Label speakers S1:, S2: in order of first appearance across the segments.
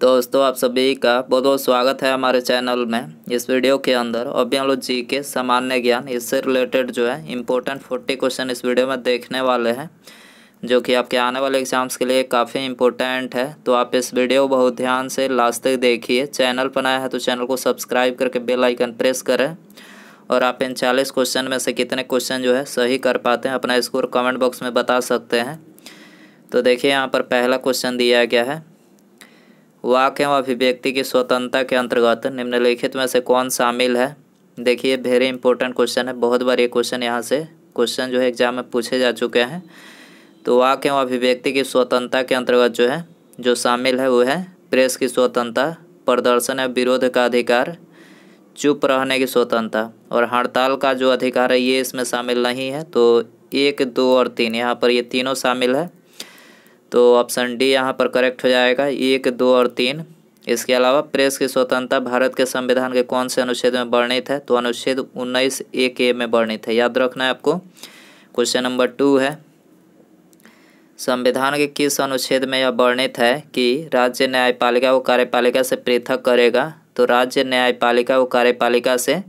S1: दोस्तों आप सभी का बहुत बहुत स्वागत है हमारे चैनल में इस वीडियो के अंदर ऑब्योलॉजी के सामान्य ज्ञान इससे रिलेटेड जो है इम्पोर्टेंट फोर्टी क्वेश्चन इस वीडियो में देखने वाले हैं जो कि आपके आने वाले एग्जाम्स के लिए काफ़ी इम्पोर्टेंट है तो आप इस वीडियो को बहुत ध्यान से लास्ट तक देखिए चैनल पर है तो चैनल को सब्सक्राइब करके बेलाइकन प्रेस करें और आप इन चालीस क्वेश्चन में से कितने क्वेश्चन जो है सही कर पाते हैं अपना स्कोर कमेंट बॉक्स में बता सकते हैं तो देखिए यहाँ पर पहला क्वेश्चन दिया गया है वाक्य एवं अभिव्यक्ति की स्वतंत्रता के अंतर्गत निम्नलिखित में से कौन शामिल है देखिए वेरी इंपॉर्टेंट क्वेश्चन है बहुत बार ये क्वेश्चन यहाँ से क्वेश्चन जो है एग्जाम में पूछे जा चुके हैं तो वाक्य एवं अभिव्यक्ति की स्वतंत्रता के अंतर्गत जो है जो शामिल है वो है प्रेस की स्वतंत्रता प्रदर्शन एवं विरोध का अधिकार चुप रहने की स्वतंत्रता और हड़ताल का जो अधिकार है ये इसमें शामिल नहीं है तो एक दो और तीन यहाँ पर ये तीनों शामिल है तो ऑप्शन डी यहाँ पर करेक्ट हो जाएगा एक दो और तीन इसके अलावा प्रेस की स्वतंत्रता भारत के संविधान के कौन से अनुच्छेद में वर्णित है तो अनुच्छेद उन्नीस ए के में वर्णित है याद रखना है आपको क्वेश्चन नंबर टू है संविधान के किस अनुच्छेद में यह वर्णित है कि राज्य न्यायपालिका को कार्यपालिका से पृथक करेगा तो राज्य न्यायपालिका को कार्यपालिका से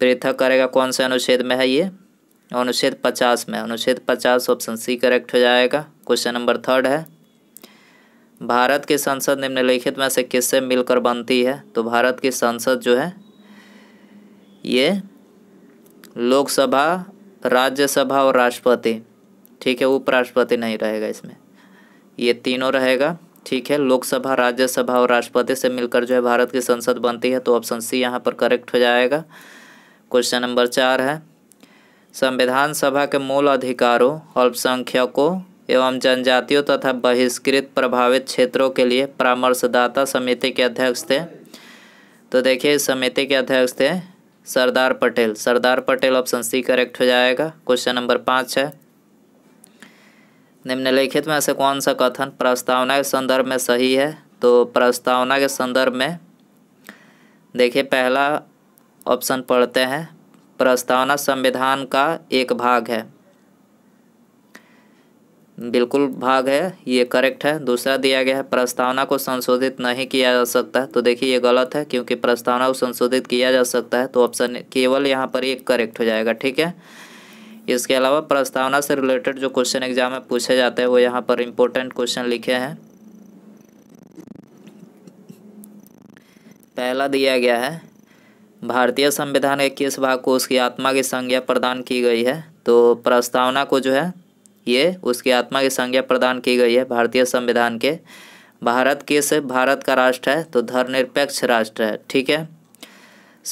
S1: पृथक करेगा कौन से अनुच्छेद में है ये अनुच्छेद पचास में अनुच्छेद पचास ऑप्शन सी करेक्ट हो जाएगा क्वेश्चन नंबर थर्ड है भारत की संसद निम्नलिखित में से किससे मिलकर बनती है तो भारत की संसद जो है ये लोकसभा राज्यसभा और राष्ट्रपति ठीक है उपराष्ट्रपति नहीं रहेगा इसमें ये तीनों रहेगा ठीक है लोकसभा राज्यसभा और राष्ट्रपति से मिलकर जो है भारत की संसद बनती है तो ऑप्शन सी यहाँ पर करेक्ट हो जाएगा क्वेश्चन नंबर चार है संविधान सभा के मूल अधिकारों अल्पसंख्यकों एवं जनजातियों तथा बहिष्कृत प्रभावित क्षेत्रों के लिए परामर्शदाता समिति के अध्यक्ष थे तो देखिए इस समिति के अध्यक्ष थे Sardar Patel Sardar Patel option C correct हो जाएगा क्वेश्चन नंबर पाँच है निम्नलिखित में से कौन सा कथन प्रस्तावना के संदर्भ में सही है तो प्रस्तावना के संदर्भ में देखिए पहला ऑप्शन पढ़ते हैं प्रस्तावना संविधान का एक भाग है बिल्कुल भाग है ये करेक्ट है दूसरा दिया गया है प्रस्तावना को संशोधित नहीं किया जा सकता तो देखिए ये गलत है क्योंकि प्रस्तावना को संशोधित किया जा सकता है तो ऑप्शन केवल यहाँ पर एक करेक्ट हो जाएगा ठीक है इसके अलावा प्रस्तावना से रिलेटेड जो क्वेश्चन एग्जाम में पूछे जाते हैं वो यहाँ पर इम्पोर्टेंट क्वेश्चन लिखे हैं पहला दिया गया है भारतीय संविधान के किस भाग को उसकी आत्मा की संज्ञा प्रदान की गई है तो प्रस्तावना को जो है ये उसकी आत्मा की संज्ञा प्रदान की गई है भारतीय संविधान के भारत किस भारत का राष्ट्र है तो धर्मनिरपेक्ष राष्ट्र है ठीक है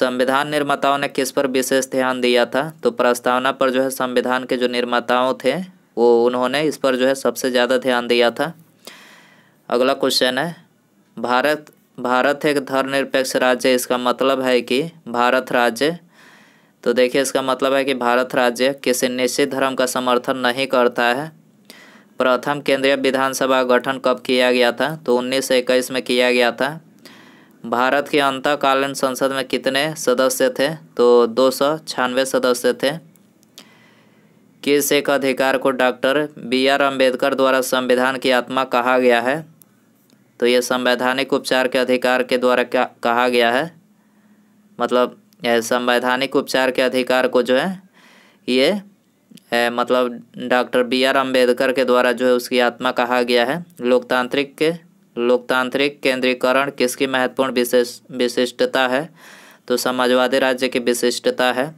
S1: संविधान निर्माताओं ने किस पर विशेष ध्यान दिया था तो प्रस्तावना पर जो है संविधान के जो निर्माताओं थे वो उन्होंने इस पर जो है सबसे ज़्यादा ध्यान दिया था अगला क्वेश्चन है भारत भारत एक धर्मनिरपेक्ष राज्य इसका मतलब है कि भारत राज्य तो देखिए इसका मतलब है कि भारत राज्य किसी निश्चित धर्म का समर्थन नहीं करता है प्रथम केंद्रीय विधानसभा गठन कब किया गया था तो उन्नीस इक्कीस में किया गया था भारत के अंतकालीन संसद में कितने सदस्य थे तो दो सौ छियानवे सदस्य थे किस एक अधिकार को डॉक्टर बी आर अम्बेडकर द्वारा संविधान की आत्मा कहा गया है तो ये संवैधानिक उपचार के अधिकार के द्वारा क्या कहा गया है मतलब संवैधानिक उपचार के अधिकार को जो है ये ए, मतलब डॉक्टर बी आर अम्बेडकर के द्वारा जो है उसकी आत्मा कहा गया है लोकतांत्रिक के लोकतांत्रिक केंद्रीकरण किसकी महत्वपूर्ण विशेष विशिष्टता है तो समाजवादी राज्य की विशिष्टता है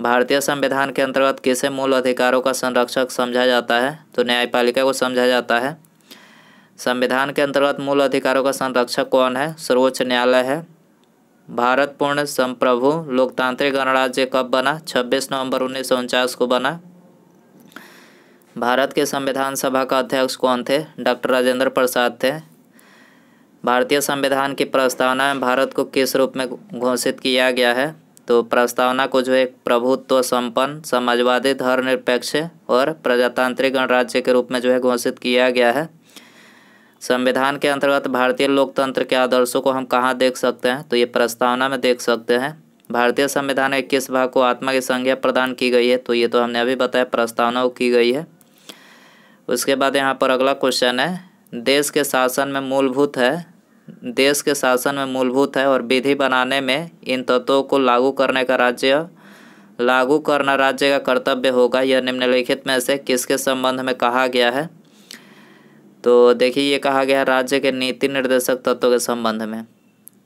S1: भारतीय संविधान के अंतर्गत किसे मूल अधिकारों का संरक्षक समझा जाता है तो न्यायपालिका को समझा जाता है संविधान के अंतर्गत मूल अधिकारों का संरक्षक कौन है सर्वोच्च न्यायालय है भारत पूर्ण संप्रभु लोकतांत्रिक गणराज्य कब बना 26 नवंबर उन्नीस को बना भारत के संविधान सभा का अध्यक्ष कौन थे डॉक्टर राजेंद्र प्रसाद थे भारतीय संविधान की प्रस्तावना में भारत को किस रूप में घोषित किया गया है तो प्रस्तावना को जो है प्रभुत्व संपन्न समाजवादी धर्मनिरपेक्ष और प्रजातांत्रिक गणराज्य के रूप में जो है घोषित किया गया है संविधान के अंतर्गत भारतीय लोकतंत्र के आदर्शों को हम कहाँ देख सकते हैं तो ये प्रस्तावना में देख सकते हैं भारतीय संविधान के किस भाग को आत्मा की संज्ञा प्रदान की गई है तो ये तो हमने अभी बताया प्रस्तावना की गई है उसके बाद यहाँ पर अगला क्वेश्चन है देश के शासन में मूलभूत है देश के शासन में मूलभूत है और विधि बनाने में इन तत्वों को लागू करने का राज्य लागू करना राज्य का कर्तव्य होगा यह निम्नलिखित में से किसके संबंध में कहा गया है तो देखिए ये कहा गया राज्य के नीति निर्देशक तत्वों के संबंध में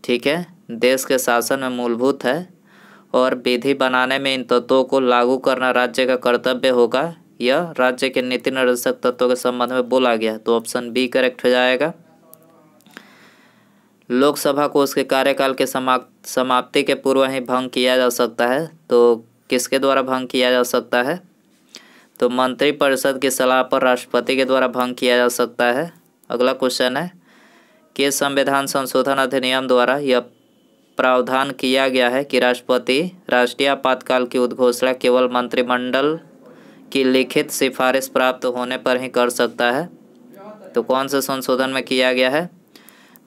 S1: ठीक है देश के शासन में मूलभूत है और विधि बनाने में इन तत्वों को लागू करना राज्य का कर्तव्य होगा यह राज्य के नीति निर्देशक तत्वों के संबंध में बोला गया तो ऑप्शन बी करेक्ट हो जाएगा लोकसभा को उसके कार्यकाल के समाप्ति के पूर्व ही भंग किया जा सकता है तो किसके द्वारा भंग किया जा सकता है तो मंत्रिपरिषद की सलाह पर राष्ट्रपति के द्वारा भंग किया जा सकता है अगला क्वेश्चन है कि संविधान संशोधन अधिनियम द्वारा यह प्रावधान किया गया है कि राष्ट्रपति राष्ट्रीय आपातकाल की उद्घोषणा केवल मंत्रिमंडल की लिखित सिफारिश प्राप्त होने पर ही कर सकता है तो कौन से संशोधन में किया गया है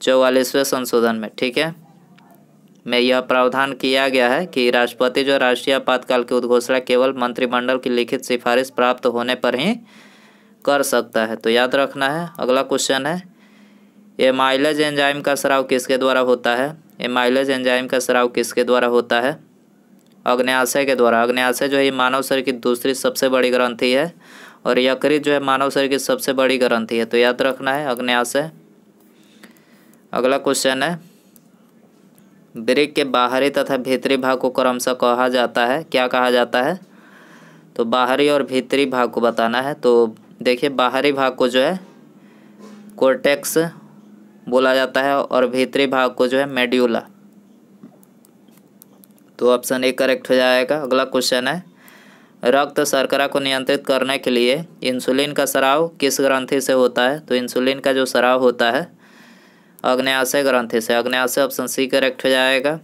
S1: चौवालीसवें संशोधन में ठीक है में यह प्रावधान किया गया है कि राष्ट्रपति जो राष्ट्रीय आपातकाल की उद्घोषणा केवल मंत्रिमंडल की लिखित सिफारिश प्राप्त होने पर ही कर सकता है तो याद रखना है अगला क्वेश्चन है माइलेज एंजाइम का स्राव किसके द्वारा होता है माइलेज एंजाइम का स्राव किसके द्वारा होता है अग्न्याशय के द्वारा अग्न्याशय जो है मानव शरीर की दूसरी सबसे बड़ी ग्रंथि है और यकृत जो है मानव शरीर की सबसे बड़ी ग्रंथि है तो याद रखना है अग्न्याशय अगला क्वेश्चन है ब्रेक के बाहरी तथा भीतरी भाग को क्रमशः कहा जाता है क्या कहा जाता है तो बाहरी और भीतरी भाग को बताना है तो देखिए बाहरी भाग को जो है कोर्टेक्स बोला जाता है और भीतरी भाग को जो है मेड्यूला तो ऑप्शन ए करेक्ट हो जाएगा अगला क्वेश्चन है रक्त शर्करा को नियंत्रित करने के लिए इंसुलिन का सराव किस ग्रंथि से होता है तो इंसुलिन का जो सराव होता है अग्नयाशय ग्रंथि से अग्नयाशय ऑप्शन सी करेक्ट हो जाएगा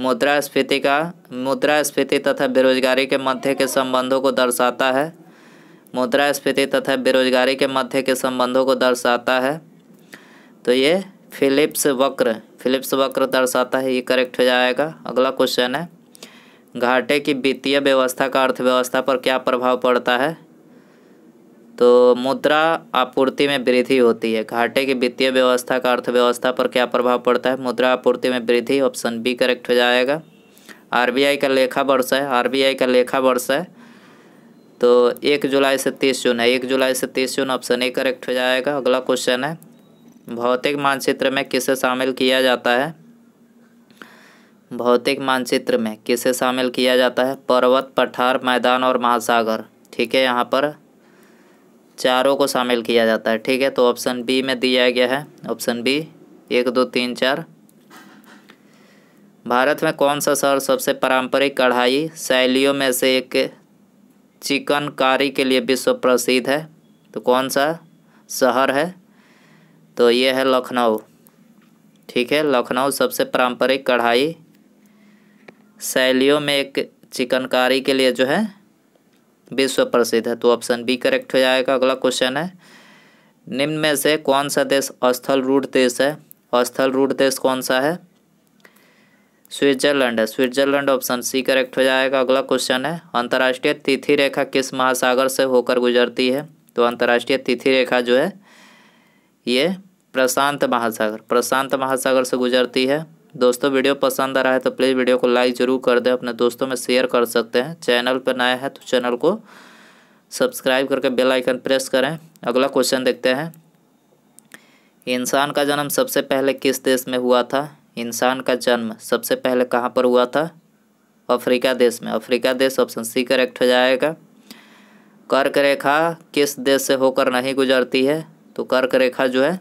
S1: मुद्रा स्फीति का मुद्रा स्फीति तथा बेरोजगारी के मध्य के संबंधों को दर्शाता है मुद्रास्फीति तथा बेरोजगारी के मध्य के संबंधों को दर्शाता है तो ये फिलिप्स वक्र फिलिप्स वक्र दर्शाता है ये करेक्ट हो जाएगा अगला क्वेश्चन है घाटे की वित्तीय व्यवस्था का अर्थव्यवस्था पर क्या प्रभाव पड़ता है तो मुद्रा आपूर्ति में वृद्धि होती है घाटे की वित्तीय व्यवस्था का अर्थव्यवस्था पर क्या प्रभाव पड़ता है मुद्रा आपूर्ति में वृद्धि ऑप्शन बी करेक्ट हो जाएगा आरबीआई का लेखा वर्ष है आरबीआई का लेखा वर्ष है तो एक जुलाई से तीस जून है एक जुलाई से तीस जून ऑप्शन ए करेक्ट हो जाएगा अगला क्वेश्चन है भौतिक मानचित्र में किसे शामिल किया जाता है भौतिक मानचित्र में किसे शामिल किया जाता है पर्वत पठार मैदान और महासागर ठीक है यहाँ पर चारों को शामिल किया जाता है ठीक है तो ऑप्शन बी में दिया गया है ऑप्शन बी एक दो तीन चार भारत में कौन सा शहर सबसे पारंपरिक कढ़ाई शैलियों में से एक चिकनकारी के लिए विश्व प्रसिद्ध है तो कौन सा शहर है तो ये है लखनऊ ठीक है लखनऊ सबसे पारंपरिक कढ़ाई शैलियों में एक चिकनकारी के लिए जो है विश्व प्रसिद्ध है तो ऑप्शन बी करेक्ट हो जाएगा अगला क्वेश्चन है निम्न में से कौन सा देश अस्थल रूट देश है अस्थल रूट देश कौन सा है स्विट्जरलैंड है स्विट्जरलैंड ऑप्शन सी करेक्ट हो जाएगा अगला क्वेश्चन है अंतर्राष्ट्रीय तिथि रेखा किस महासागर से होकर गुजरती है तो अंतर्राष्ट्रीय तिथि रेखा जो है ये प्रशांत महासागर प्रशांत महासागर से गुजरती है दोस्तों वीडियो पसंद आ रहा है तो प्लीज़ वीडियो को लाइक ज़रूर कर दें अपने दोस्तों में शेयर कर सकते हैं चैनल पर नया है तो चैनल को सब्सक्राइब करके बेल आइकन प्रेस करें अगला क्वेश्चन देखते हैं इंसान का जन्म सबसे पहले किस देश में हुआ था इंसान का जन्म सबसे पहले कहाँ पर हुआ था अफ्रीका देश में अफ्रीका देश ऑप्शन सी करेक्ट हो जाएगा कर्क रेखा किस देश से होकर नहीं गुजरती है तो कर्क रेखा जो है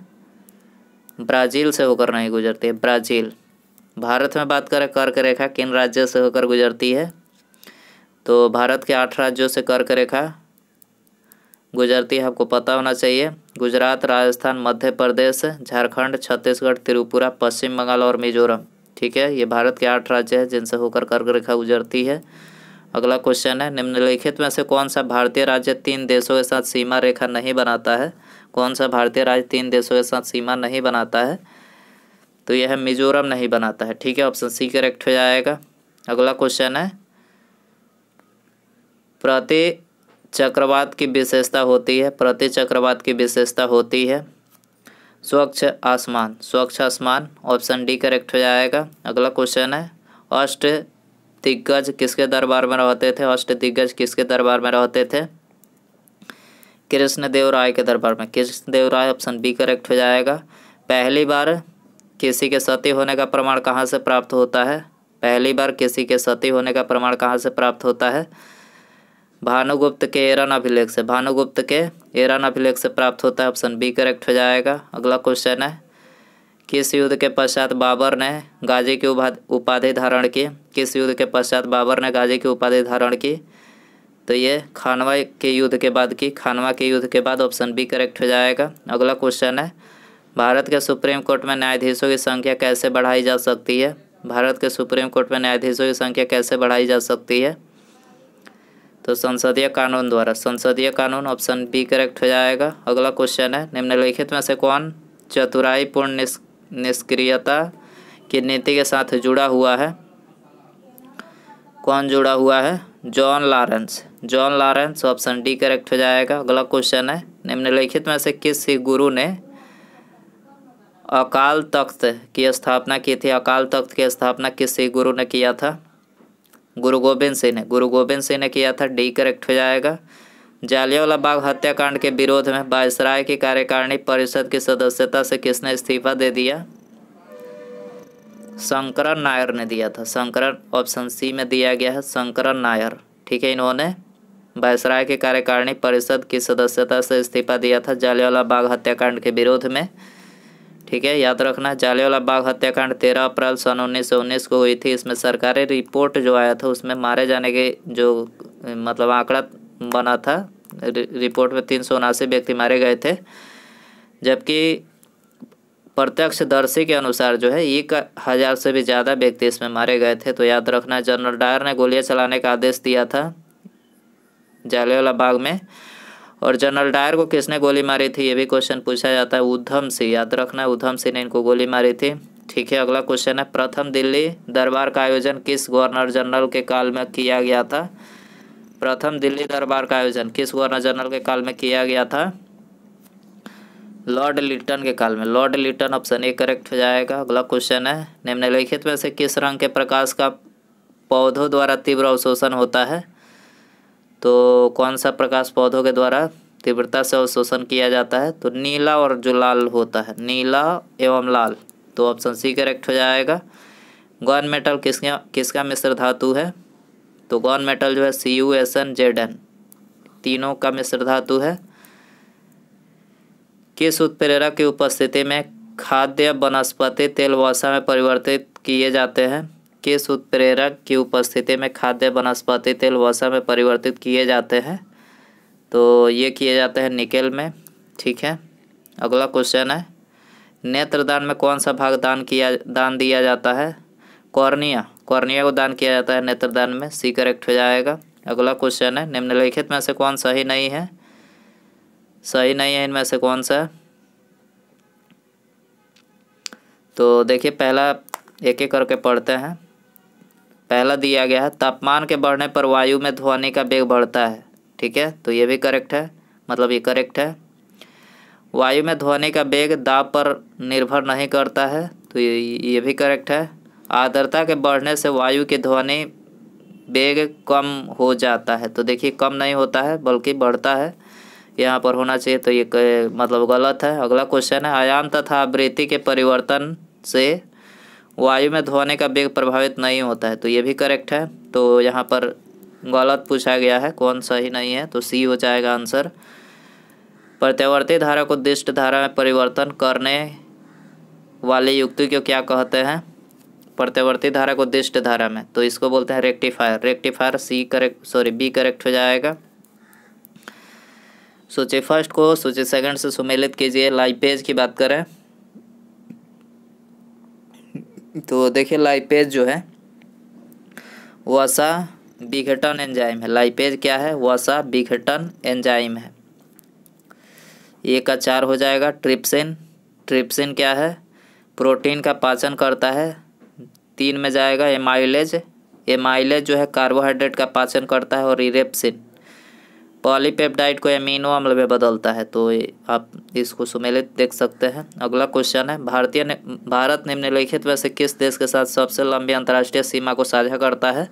S1: ब्राज़ील से होकर नहीं गुजरती है ब्राज़ील भारत में बात करें कर्क रेखा किन राज्यों से होकर गुजरती है तो भारत के आठ राज्यों से कर्क रेखा गुजरती है आपको पता होना चाहिए गुजरात राजस्थान मध्य प्रदेश झारखंड छत्तीसगढ़ त्रिपुरा पश्चिम बंगाल और मिजोरम ठीक है ये भारत के आठ राज्य हैं जिनसे होकर कर्क रेखा गुजरती है अगला क्वेश्चन है निम्नलिखित में से कौन सा भारतीय राज्य तीन देशों के साथ सीमा रेखा नहीं बनाता है कौन सा भारतीय राज्य तीन देशों के साथ सीमा नहीं बनाता है तो यह मिजोरम नहीं बनाता है ठीक है ऑप्शन सी करेक्ट हो जाएगा अगला क्वेश्चन है प्रति चक्रवात की विशेषता होती है प्रति चक्रवात की विशेषता होती है स्वच्छ आसमान स्वच्छ आसमान ऑप्शन डी करेक्ट हो जाएगा अगला क्वेश्चन है अष्ट दिग्गज किसके दरबार में रहते थे अष्ट दिग्गज किसके दरबार में रहते थे कृष्णदेव राय के दरबार में Krishnadev Rai option B correct हो जाएगा पहली बार किसी के सती होने का प्रमाण कहाँ से प्राप्त होता है पहली बार किसी के सती होने का प्रमाण कहाँ से प्राप्त होता है भानुगुप्त के एरन अभिलेख से भानुगुप्त के एरन अभिलेख से प्राप्त होता है ऑप्शन बी करेक्ट हो जाएगा अगला क्वेश्चन है किस युद्ध के पश्चात बाबर ने गाजी की उपाधि धारण की किस युद्ध के पश्चात बाबर ने गाजी की उपाधि धारण की तो ये खानवा के युद्ध के बाद की खानवा के युद्ध के बाद ऑप्शन बी करेक्ट हो जाएगा अगला क्वेश्चन है भारत के सुप्रीम कोर्ट में न्यायाधीशों की संख्या कैसे बढ़ाई जा सकती है भारत के सुप्रीम कोर्ट में न्यायाधीशों की संख्या कैसे बढ़ाई जा सकती है तो संसदीय कानून द्वारा संसदीय कानून ऑप्शन बी करेक्ट हो जाएगा अगला क्वेश्चन है निम्नलिखित में से कौन चतुराईपूर्ण पूर्ण निष्क्रियता की नीति के साथ जुड़ा हुआ है कौन जुड़ा हुआ है John Lawrence John Lawrence option D correct हो जाएगा अगला क्वेश्चन है निम्नलिखित में से किस ही गुरु ने अकाल तख्त की स्थापना की थी अकाल तख्त की स्थापना किस गुरु ने किया था गुरु गोविंद सिंह ने गुरु गोविंद सिंह ने किया था डी करेक्ट हो जाएगा जालियावाला बाग हत्याकांड के विरोध में बायसराय की कार्यकारिणी परिषद की सदस्यता से किसने इस्तीफा दे दिया शंकरन नायर ने दिया था शंकरन ऑप्शन सी में दिया गया है शंकरन नायर ठीक है इन्होंने बायसराय की कार्यकारिणी परिषद की सदस्यता से इस्तीफा दिया था जालियावाला बाग हत्याकांड के विरोध में ठीक है याद रखना जालियावाला बाग हत्याकांड तेरह अप्रैल सन उन्नीस सौ उन्नीस को हुई थी इसमें सरकारी रिपोर्ट जो आया था उसमें मारे जाने के जो मतलब आंकड़ा बना था रिपोर्ट में तीन सौ उनासी व्यक्ति मारे गए थे जबकि प्रत्यक्षदर्शी के अनुसार जो है एक हज़ार से भी ज़्यादा व्यक्ति इसमें मारे गए थे तो याद रखना जनरल डायर ने गोलियां चलाने का आदेश दिया था जालियावाला बाग में और जनरल डायर को किसने गोली मारी थी ये भी क्वेश्चन पूछा जाता है उधम सिंह याद रखना है उधम सिंह ने इनको गोली मारी थी ठीक है अगला क्वेश्चन है प्रथम दिल्ली दरबार का आयोजन किस गवर्नर जनरल के काल में किया गया था प्रथम दिल्ली दरबार का आयोजन किस गवर्नर जनरल के काल में किया गया था लॉर्ड लिटन के काल में Lord Lytton option A correct हो जाएगा अगला क्वेश्चन है निम्नलिखित में से किस रंग के प्रकाश का पौधों द्वारा तीव्र अवशोषण होता है तो कौन सा प्रकाश पौधों के द्वारा तीव्रता से अवशोषण किया जाता है तो नीला और जो लाल होता है नीला एवं लाल तो ऑप्शन सी करेक्ट हो जाएगा गॉन मेटल किसका किसका मिश्र धातु है तो गॉन मेटल जो है C U S N Z N तीनों का मिश्र धातु है किस उत्प्रेरक की उपस्थिति में खाद्य वनस्पति तेल वसा में परिवर्तित किए जाते हैं किस उत्प्रेरक की उपस्थिति में खाद्य वनस्पति तेल वसा में परिवर्तित किए जाते हैं तो ये किए जाते हैं निकेल में ठीक है अगला क्वेश्चन है नेत्रदान में कौन सा भाग दान किया दान दिया जाता है कॉर्निया कॉर्निया को दान किया जाता है नेत्रदान में सी करेक्ट हो जाएगा अगला क्वेश्चन है निम्नलिखित में से कौन सही नहीं है सही नहीं है इनमें से कौन सा तो देखिए पहला एक एक करके पढ़ते हैं पहला दिया गया है तापमान के बढ़ने पर वायु में ध्वनि का वेग बढ़ता है ठीक है तो ये भी करेक्ट है मतलब ये करेक्ट है वायु में ध्वनि का वेग दाब पर निर्भर नहीं करता है तो ये ये भी करेक्ट है आर्द्रता के बढ़ने से वायु की ध्वनि वेग कम हो जाता है तो देखिए कम नहीं होता है बल्कि बढ़ता है यहाँ पर होना चाहिए तो ये मतलब गलत है अगला क्वेश्चन है आयाम तथा आवृत्ति के परिवर्तन से वायु में धोने का वेग प्रभावित नहीं होता है तो ये भी करेक्ट है तो यहाँ पर गलत पूछा गया है कौन सा ही नहीं है तो सी हो जाएगा आंसर प्रत्यावर्ती धारा को दिष्ट धारा में परिवर्तन करने वाली युक्ति को क्या कहते हैं प्रत्यावर्ती धारा को दिष्ट धारा में तो इसको बोलते हैं rectifier rectifier C correct sorry B correct हो जाएगा सूची फर्स्ट को सूची सेकंड से सुमेलित कीजिए लाइव पेज की बात करें तो देखिए लाइपेज जो है वसा विघटन एंजाइम है लाइपेज क्या है वसा विघटन एंजाइम है ये का चार हो जाएगा ट्रिप्सिन ट्रिप्सिन क्या है प्रोटीन का पाचन करता है तीन में जाएगा एमाइलेज एमाइलेज जो है कार्बोहाइड्रेट का पाचन करता है और इरेप्सिन पॉलीपेप्टाइड को अमीनो अम्ल में बदलता है तो आप इसको सुमेलित देख सकते हैं अगला क्वेश्चन है भारतीय ने, भारत निम्नलिखित में से किस देश के साथ सबसे लंबी अंतर्राष्ट्रीय सीमा को साझा करता है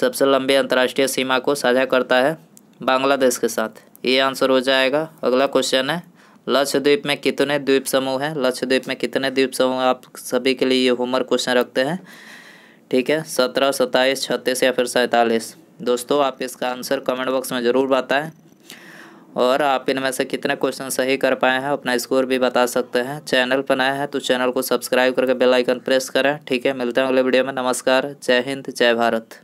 S1: सबसे लंबी अंतर्राष्ट्रीय सीमा को साझा करता है बांग्लादेश के साथ ये आंसर हो जाएगा अगला क्वेश्चन है लक्षद्वीप में कितने द्वीप समूह हैं लक्षद्वीप में कितने द्वीप समूह आप सभी के लिए ये होमवर्क क्वेश्चन रखते हैं ठीक है सत्रह सत्ताईस छत्तीस या फिर सैंतालीस दोस्तों आप इसका आंसर कमेंट बॉक्स में ज़रूर बताएं और आप इनमें से कितने क्वेश्चन सही कर पाए हैं अपना स्कोर भी बता सकते हैं चैनल पर नया है तो चैनल को सब्सक्राइब करके बेल आइकन प्रेस करें ठीक है मिलते हैं अगले वीडियो में नमस्कार जय हिंद जय भारत